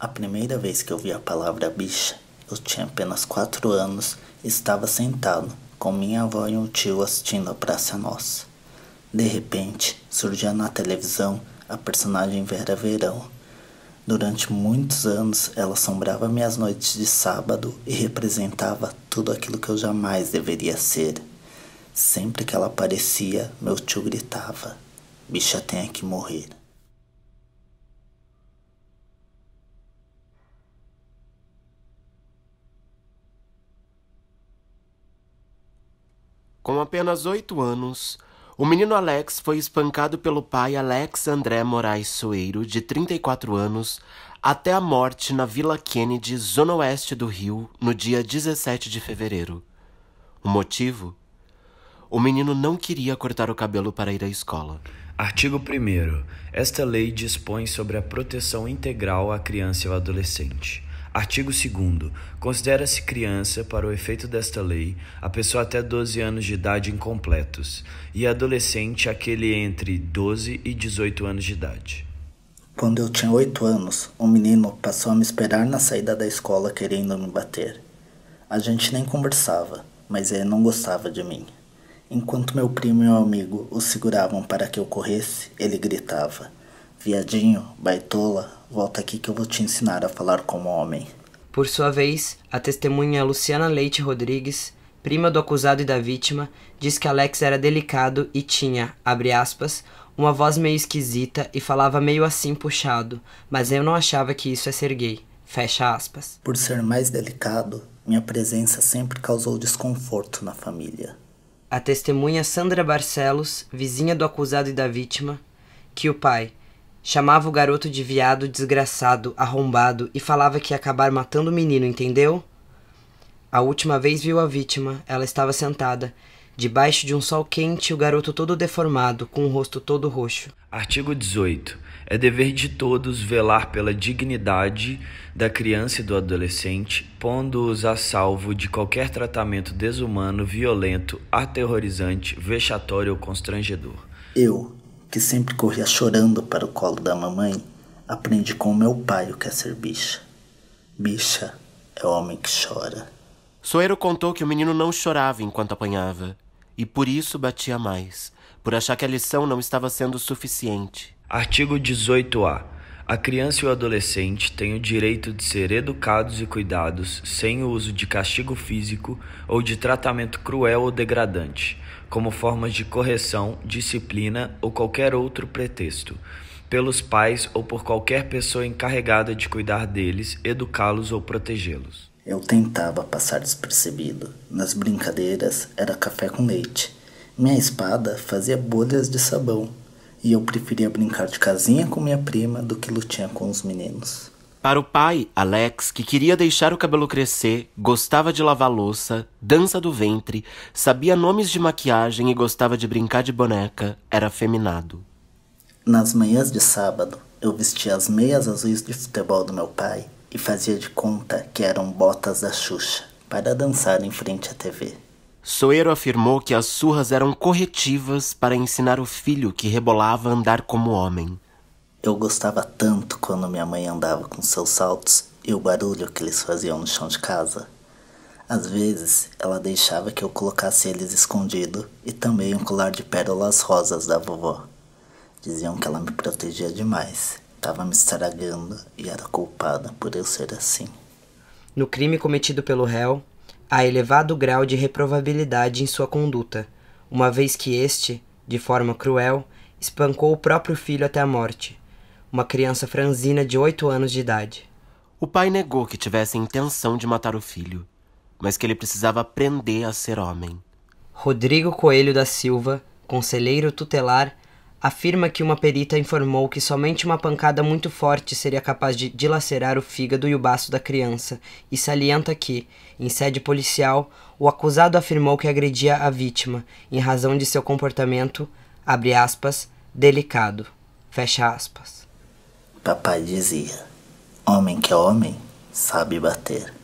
A primeira vez que ouvi a palavra bicha, eu tinha apenas quatro anos e estava sentado com minha avó e um tio assistindo a Praça Nossa. De repente, surgia na televisão a personagem Vera Verão. Durante muitos anos, ela assombrava minhas noites de sábado e representava tudo aquilo que eu jamais deveria ser. Sempre que ela aparecia, meu tio gritava: Bicha tem que morrer. Com apenas oito anos, o menino Alex foi espancado pelo pai Alex André Moraes Soeiro, de 34 anos, até a morte na Vila Kennedy, zona oeste do Rio, no dia 17 de fevereiro. O motivo? O menino não queria cortar o cabelo para ir à escola. Artigo 1. Esta lei dispõe sobre a proteção integral à criança e ao adolescente. Artigo 2. Considera-se criança, para o efeito desta lei, a pessoa até 12 anos de idade incompletos, e adolescente aquele entre 12 e 18 anos de idade. Quando eu tinha 8 anos, um menino passou a me esperar na saída da escola querendo me bater. A gente nem conversava, mas ele não gostava de mim. Enquanto meu primo e meu amigo o seguravam para que eu corresse, ele gritava: Viadinho, baitola, volta aqui que eu vou te ensinar a falar como homem. Por sua vez, a testemunha Luciana Leite Rodrigues, prima do acusado e da vítima, diz que Alex era delicado e tinha, abre aspas, uma voz meio esquisita e falava meio assim puxado, mas eu não achava que isso é ser gay. Fecha aspas. Por ser mais delicado, minha presença sempre causou desconforto na família. A testemunha Sandra Barcelos, vizinha do acusado e da vítima, que o pai, Chamava o garoto de viado, desgraçado, arrombado e falava que ia acabar matando o menino, entendeu? A última vez viu a vítima, ela estava sentada, debaixo de um sol quente, o garoto todo deformado, com o rosto todo roxo. Artigo 18. É dever de todos velar pela dignidade da criança e do adolescente, pondo-os a salvo de qualquer tratamento desumano, violento, aterrorizante, vexatório ou constrangedor. Eu, que sempre corria chorando para o colo da mamãe, aprendi com o meu pai o que é ser bicha. Bicha é homem que chora. Soeiro contou que o menino não chorava enquanto apanhava, e por isso batia mais, por achar que a lição não estava sendo suficiente. Artigo 18A. A criança e o adolescente têm o direito de ser educados e cuidados sem o uso de castigo físico ou de tratamento cruel ou degradante como formas de correção, disciplina ou qualquer outro pretexto, pelos pais ou por qualquer pessoa encarregada de cuidar deles, educá-los ou protegê-los. Eu tentava passar despercebido. Nas brincadeiras era café com leite. Minha espada fazia bolhas de sabão e eu preferia brincar de casinha com minha prima do que lutar com os meninos. Para o pai, Alex, que queria deixar o cabelo crescer, gostava de lavar louça, dança do ventre, sabia nomes de maquiagem e gostava de brincar de boneca, era feminado. Nas manhãs de sábado, eu vestia as meias azuis de futebol do meu pai e fazia de conta que eram botas da Xuxa, para dançar em frente à TV. Soeiro afirmou que as surras eram corretivas para ensinar o filho que rebolava a andar como homem. Eu gostava tanto quando minha mãe andava com seus saltos e o barulho que eles faziam no chão de casa. Às vezes, ela deixava que eu colocasse eles escondido e também um colar de pérolas rosas da vovó. Diziam que ela me protegia demais, estava me estragando e era culpada por eu ser assim. No crime cometido pelo réu, há elevado grau de reprovabilidade em sua conduta, uma vez que este, de forma cruel, espancou o próprio filho até a morte uma criança franzina de 8 anos de idade. O pai negou que tivesse intenção de matar o filho, mas que ele precisava aprender a ser homem. Rodrigo Coelho da Silva, conselheiro tutelar, afirma que uma perita informou que somente uma pancada muito forte seria capaz de dilacerar o fígado e o baço da criança, e salienta que, em sede policial, o acusado afirmou que agredia a vítima, em razão de seu comportamento, abre aspas, delicado, fecha aspas. Papai dizia: Homem que é homem, sabe bater.